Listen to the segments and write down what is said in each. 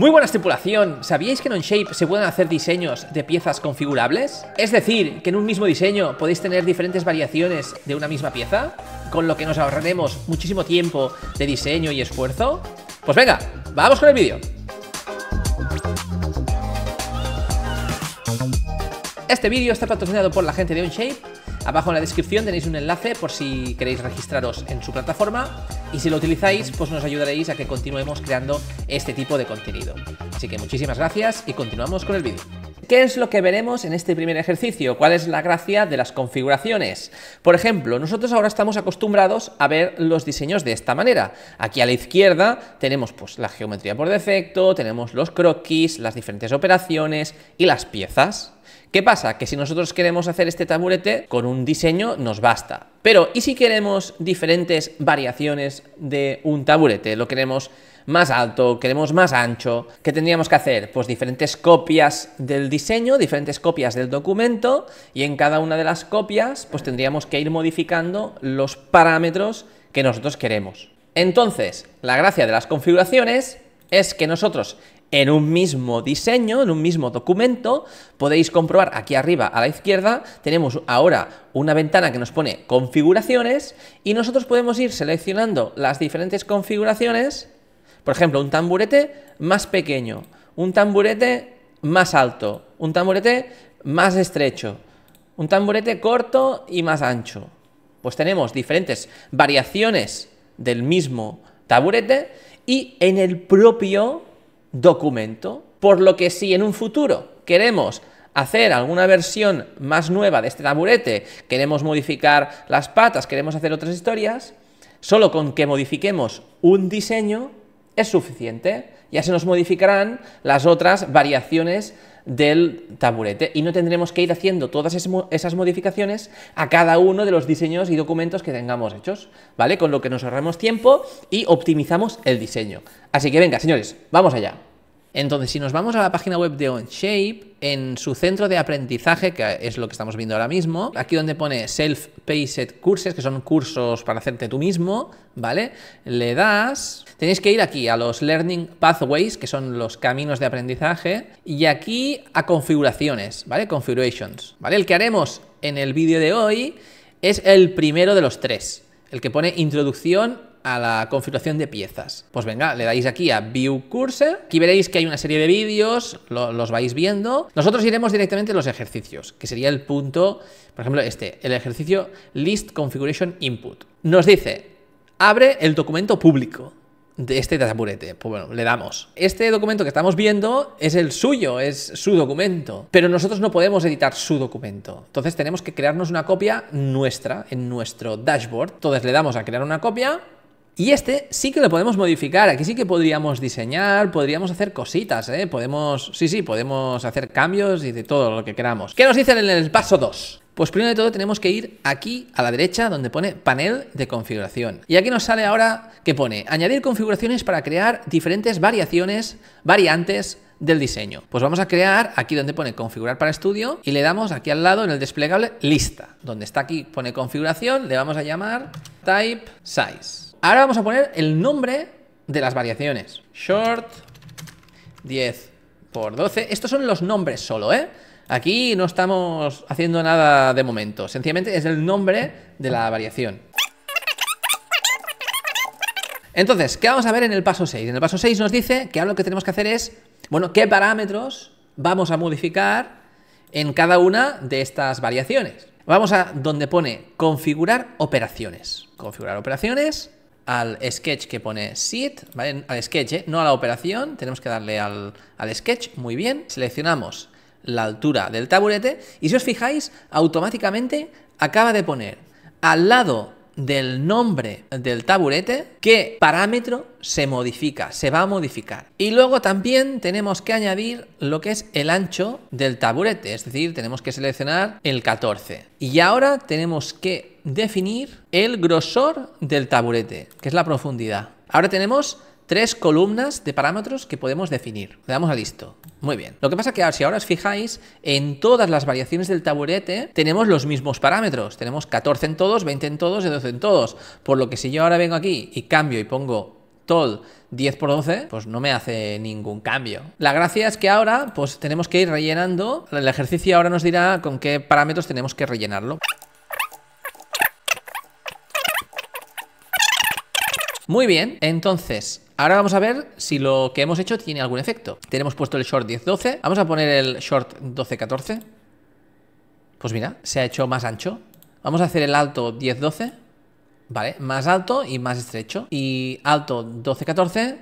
Muy buena estipulación! ¿sabíais que en Onshape se pueden hacer diseños de piezas configurables? Es decir, que en un mismo diseño podéis tener diferentes variaciones de una misma pieza, con lo que nos ahorraremos muchísimo tiempo de diseño y esfuerzo. Pues venga, vamos con el vídeo. Este vídeo está patrocinado por la gente de Onshape Abajo en la descripción tenéis un enlace por si queréis registraros en su plataforma y si lo utilizáis pues nos ayudaréis a que continuemos creando este tipo de contenido. Así que muchísimas gracias y continuamos con el vídeo. ¿Qué es lo que veremos en este primer ejercicio? ¿Cuál es la gracia de las configuraciones? Por ejemplo, nosotros ahora estamos acostumbrados a ver los diseños de esta manera. Aquí a la izquierda tenemos pues, la geometría por defecto, tenemos los croquis, las diferentes operaciones y las piezas. ¿Qué pasa? Que si nosotros queremos hacer este taburete, con un diseño nos basta. Pero, ¿y si queremos diferentes variaciones de un taburete? Lo queremos más alto, queremos más ancho. ¿Qué tendríamos que hacer? Pues diferentes copias del diseño, diferentes copias del documento y en cada una de las copias pues tendríamos que ir modificando los parámetros que nosotros queremos. Entonces, la gracia de las configuraciones es que nosotros en un mismo diseño, en un mismo documento. Podéis comprobar aquí arriba a la izquierda, tenemos ahora una ventana que nos pone configuraciones y nosotros podemos ir seleccionando las diferentes configuraciones. Por ejemplo, un tamburete más pequeño, un tamburete más alto, un tamburete más estrecho, un tamburete corto y más ancho. Pues tenemos diferentes variaciones del mismo taburete y en el propio documento. Por lo que si en un futuro queremos hacer alguna versión más nueva de este taburete, queremos modificar las patas, queremos hacer otras historias, solo con que modifiquemos un diseño es suficiente. Ya se nos modificarán las otras variaciones del taburete y no tendremos que ir haciendo todas esas modificaciones a cada uno de los diseños y documentos que tengamos hechos, ¿vale? Con lo que nos ahorramos tiempo y optimizamos el diseño. Así que venga, señores, vamos allá. Entonces, si nos vamos a la página web de OnShape, en su centro de aprendizaje, que es lo que estamos viendo ahora mismo, aquí donde pone Self-Paced Courses, que son cursos para hacerte tú mismo, ¿vale? Le das... Tenéis que ir aquí a los Learning Pathways, que son los caminos de aprendizaje, y aquí a configuraciones, ¿vale? Configurations, ¿vale? El que haremos en el vídeo de hoy es el primero de los tres, el que pone introducción a la configuración de piezas. Pues venga, le dais aquí a View Cursor. Aquí veréis que hay una serie de vídeos, los vais viendo. Nosotros iremos directamente a los ejercicios, que sería el punto, por ejemplo, este, el ejercicio List Configuration Input. Nos dice, abre el documento público de este taburete. Pues bueno, le damos. Este documento que estamos viendo es el suyo, es su documento. Pero nosotros no podemos editar su documento. Entonces tenemos que crearnos una copia nuestra en nuestro dashboard. Entonces le damos a crear una copia y este sí que lo podemos modificar, aquí sí que podríamos diseñar, podríamos hacer cositas, ¿eh? Podemos, sí, sí, podemos hacer cambios y de todo lo que queramos. ¿Qué nos dice en el paso 2? Pues primero de todo tenemos que ir aquí a la derecha donde pone panel de configuración. Y aquí nos sale ahora que pone añadir configuraciones para crear diferentes variaciones, variantes del diseño. Pues vamos a crear aquí donde pone configurar para estudio y le damos aquí al lado en el desplegable lista, donde está aquí pone configuración, le vamos a llamar type size. Ahora vamos a poner el nombre de las variaciones. Short 10 por 12. Estos son los nombres solo, ¿eh? Aquí no estamos haciendo nada de momento. Sencillamente es el nombre de la variación. Entonces, ¿qué vamos a ver en el paso 6? En el paso 6 nos dice que ahora lo que tenemos que hacer es, bueno, qué parámetros vamos a modificar en cada una de estas variaciones. Vamos a donde pone configurar operaciones. Configurar operaciones al sketch que pone sit, Al sketch, ¿eh? no a la operación, tenemos que darle al, al sketch, muy bien, seleccionamos la altura del taburete y si os fijáis, automáticamente acaba de poner al lado del nombre del taburete qué parámetro se modifica, se va a modificar. Y luego también tenemos que añadir lo que es el ancho del taburete, es decir, tenemos que seleccionar el 14. Y ahora tenemos que definir el grosor del taburete, que es la profundidad. Ahora tenemos tres columnas de parámetros que podemos definir. Le damos a listo. Muy bien. Lo que pasa que ahora, si ahora os fijáis, en todas las variaciones del taburete tenemos los mismos parámetros. Tenemos 14 en todos, 20 en todos y 12 en todos. Por lo que si yo ahora vengo aquí y cambio y pongo tall 10 por 12, pues no me hace ningún cambio. La gracia es que ahora pues tenemos que ir rellenando. El ejercicio ahora nos dirá con qué parámetros tenemos que rellenarlo. Muy bien, entonces, ahora vamos a ver si lo que hemos hecho tiene algún efecto. Tenemos puesto el short 10-12, vamos a poner el short 12-14. Pues mira, se ha hecho más ancho. Vamos a hacer el alto 10-12, ¿vale? Más alto y más estrecho. Y alto 12-14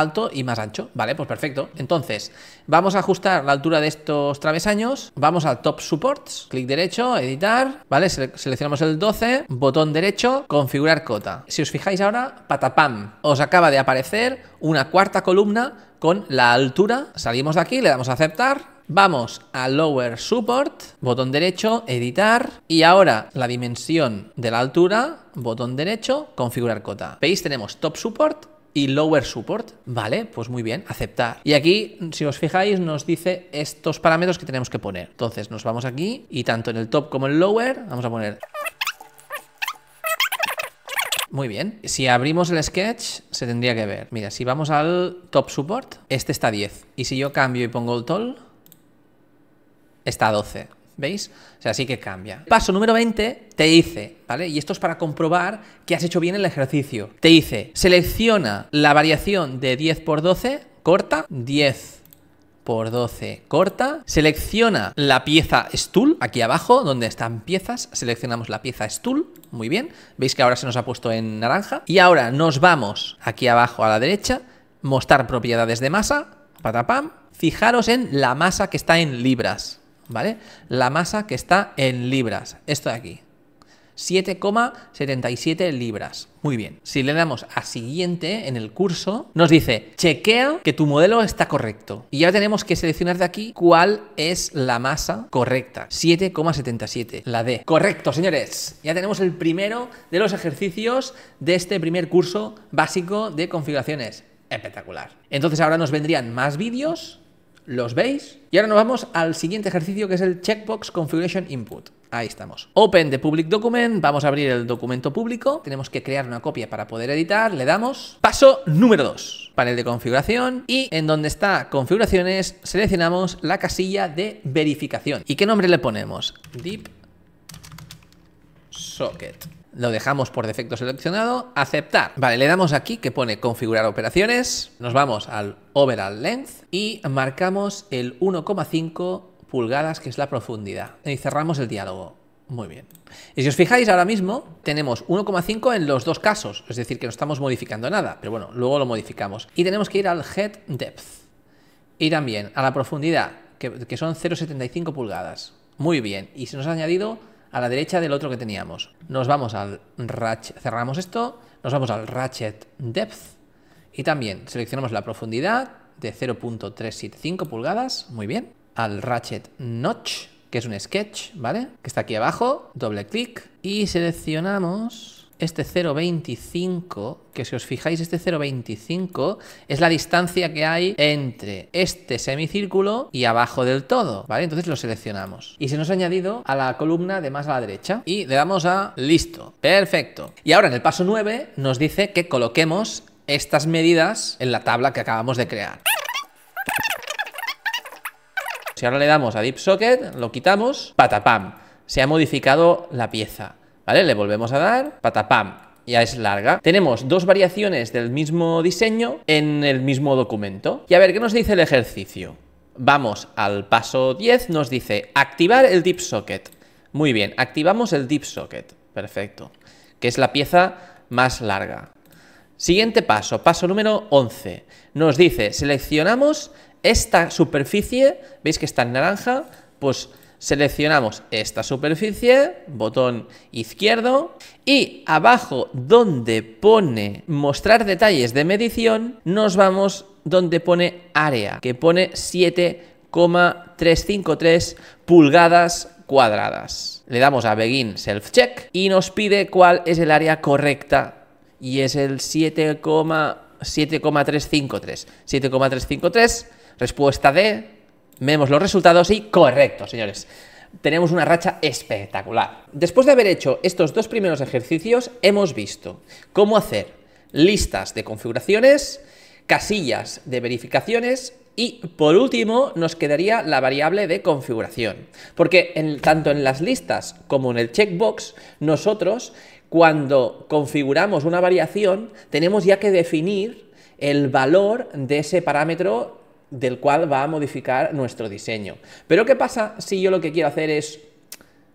alto y más ancho. Vale, pues perfecto. Entonces, vamos a ajustar la altura de estos travesaños. Vamos al Top Supports, clic derecho, editar, ¿vale? seleccionamos el 12, botón derecho, configurar cota. Si os fijáis ahora, patapam, os acaba de aparecer una cuarta columna con la altura. Salimos de aquí, le damos a aceptar. Vamos a Lower Support, botón derecho, editar. Y ahora la dimensión de la altura, botón derecho, configurar cota. ¿Veis? Tenemos Top Support, y lower support, ¿vale? Pues muy bien, aceptar. Y aquí, si os fijáis, nos dice estos parámetros que tenemos que poner. Entonces nos vamos aquí y tanto en el top como en el lower vamos a poner... Muy bien. Si abrimos el sketch, se tendría que ver. Mira, si vamos al top support, este está a 10. Y si yo cambio y pongo el toll, está a 12. ¿Veis? O sea, sí que cambia. Paso número 20 te dice, ¿vale? Y esto es para comprobar que has hecho bien el ejercicio. Te dice, selecciona la variación de 10 por 12, corta, 10 por 12 corta, selecciona la pieza stool, aquí abajo, donde están piezas, seleccionamos la pieza stool, muy bien, veis que ahora se nos ha puesto en naranja, y ahora nos vamos aquí abajo a la derecha, mostrar propiedades de masa, patapam, fijaros en la masa que está en libras, ¿vale? La masa que está en libras, esto de aquí. 7,77 libras. Muy bien. Si le damos a siguiente en el curso, nos dice, chequea que tu modelo está correcto. Y ya tenemos que seleccionar de aquí cuál es la masa correcta. 7,77, la D. Correcto, señores. Ya tenemos el primero de los ejercicios de este primer curso básico de configuraciones. Espectacular. Entonces ahora nos vendrían más vídeos ¿Los veis? Y ahora nos vamos al siguiente ejercicio que es el Checkbox Configuration Input. Ahí estamos. Open the public document, vamos a abrir el documento público, tenemos que crear una copia para poder editar, le damos. Paso número 2, panel de configuración y en donde está configuraciones seleccionamos la casilla de verificación. ¿Y qué nombre le ponemos? Deep Socket lo dejamos por defecto seleccionado, aceptar. Vale, le damos aquí que pone configurar operaciones, nos vamos al overall length y marcamos el 1,5 pulgadas que es la profundidad y cerramos el diálogo. Muy bien. Y si os fijáis, ahora mismo tenemos 1,5 en los dos casos, es decir, que no estamos modificando nada, pero bueno, luego lo modificamos. Y tenemos que ir al Head Depth y también a la profundidad, que, son 0,75 pulgadas. Muy bien. Y se nos ha añadido a la derecha del otro que teníamos. Nos vamos al ratchet, cerramos esto, nos vamos al ratchet depth y también seleccionamos la profundidad de 0.375 pulgadas, muy bien, al ratchet notch, que es un sketch, ¿vale? Que está aquí abajo, doble clic y seleccionamos este 0,25, que si os fijáis, este 0,25 es la distancia que hay entre este semicírculo y abajo del todo, ¿vale? Entonces lo seleccionamos. Y se nos ha añadido a la columna de más a la derecha. Y le damos a listo. Perfecto. Y ahora en el paso 9 nos dice que coloquemos estas medidas en la tabla que acabamos de crear. Si ahora le damos a Deep Socket, lo quitamos, patapam, se ha modificado la pieza. ¿vale? Le volvemos a dar, patapam, ya es larga. Tenemos dos variaciones del mismo diseño en el mismo documento. Y a ver, ¿qué nos dice el ejercicio? Vamos al paso 10, nos dice activar el deep socket. Muy bien, activamos el deep socket. Perfecto. Que es la pieza más larga. Siguiente paso, paso número 11. Nos dice, seleccionamos esta superficie, veis que está en naranja, pues Seleccionamos esta superficie, botón izquierdo, y abajo donde pone mostrar detalles de medición, nos vamos donde pone área, que pone 7,353 pulgadas cuadradas. Le damos a Begin Self Check y nos pide cuál es el área correcta y es el 7,353. 7,353, respuesta D, Vemos los resultados y correcto, señores. Tenemos una racha espectacular. Después de haber hecho estos dos primeros ejercicios, hemos visto cómo hacer listas de configuraciones, casillas de verificaciones y por último nos quedaría la variable de configuración, porque tanto en las listas como en el checkbox nosotros cuando configuramos una variación tenemos ya que definir el valor de ese parámetro del cual va a modificar nuestro diseño. Pero ¿qué pasa si yo lo que quiero hacer es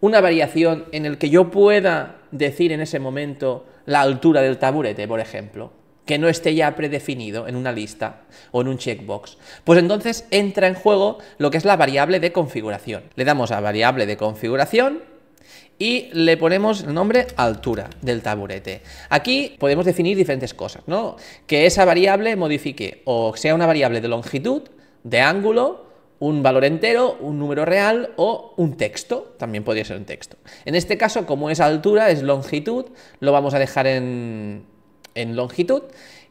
una variación en el que yo pueda decir en ese momento la altura del taburete, por ejemplo, que no esté ya predefinido en una lista o en un checkbox. Pues entonces entra en juego lo que es la variable de configuración. Le damos a variable de configuración y le ponemos el nombre altura del taburete. Aquí podemos definir diferentes cosas, ¿no? Que esa variable modifique o sea una variable de longitud, de ángulo, un valor entero, un número real o un texto, también podría ser un texto. En este caso, como es altura, es longitud, lo vamos a dejar en, longitud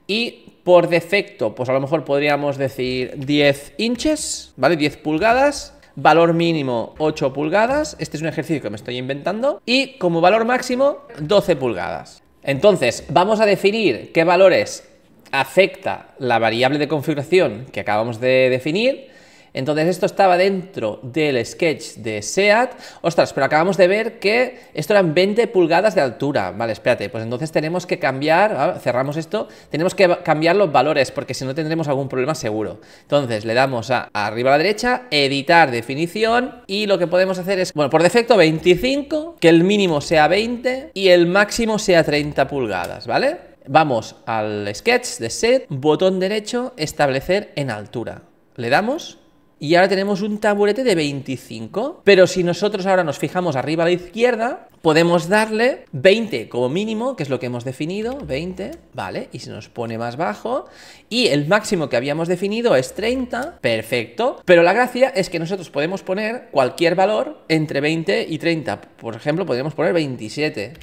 y por defecto, pues a lo mejor podríamos decir 10 inches, ¿vale? 10 pulgadas valor mínimo 8 pulgadas, este es un ejercicio que me estoy inventando, y como valor máximo 12 pulgadas. Entonces, vamos a definir qué valores afecta la variable de configuración que acabamos de definir, entonces esto estaba dentro del sketch de SEAT. Ostras, pero acabamos de ver que esto eran 20 pulgadas de altura. Vale, espérate, pues entonces tenemos que cambiar, ah, cerramos esto, tenemos que cambiar los valores porque si no tendremos algún problema seguro. Entonces le damos a arriba a la derecha, editar definición y lo que podemos hacer es, bueno, por defecto 25, que el mínimo sea 20 y el máximo sea 30 pulgadas, ¿vale? Vamos al sketch de set, botón derecho, establecer en altura. Le damos y ahora tenemos un taburete de 25. Pero si nosotros ahora nos fijamos arriba a la izquierda, podemos darle 20 como mínimo, que es lo que hemos definido, 20, ¿vale? Y se nos pone más bajo. Y el máximo que habíamos definido es 30, perfecto. Pero la gracia es que nosotros podemos poner cualquier valor entre 20 y 30. Por ejemplo, podríamos poner 27.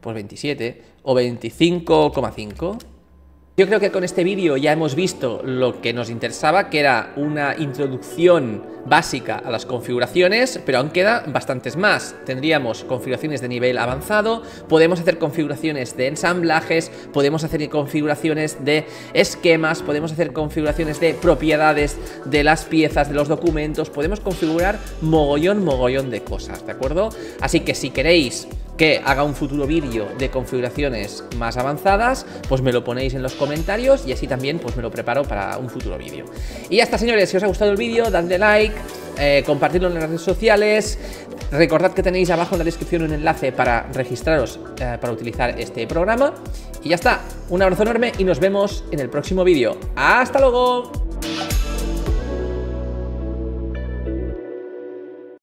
Pues 27 o 25,5. Yo creo que con este vídeo ya hemos visto lo que nos interesaba, que era una introducción básica a las configuraciones, pero aún queda bastantes más. Tendríamos configuraciones de nivel avanzado, podemos hacer configuraciones de ensamblajes, podemos hacer configuraciones de esquemas, podemos hacer configuraciones de propiedades de las piezas, de los documentos, podemos configurar mogollón, mogollón de cosas, ¿de acuerdo? Así que si queréis que haga un futuro vídeo de configuraciones más avanzadas, pues me lo ponéis en los comentarios y así también pues me lo preparo para un futuro vídeo. Y ya hasta señores, si os ha gustado el vídeo, dadle like, eh, compartidlo en las redes sociales, recordad que tenéis abajo en la descripción un enlace para registraros eh, para utilizar este programa y ya está, un abrazo enorme y nos vemos en el próximo vídeo. ¡Hasta luego!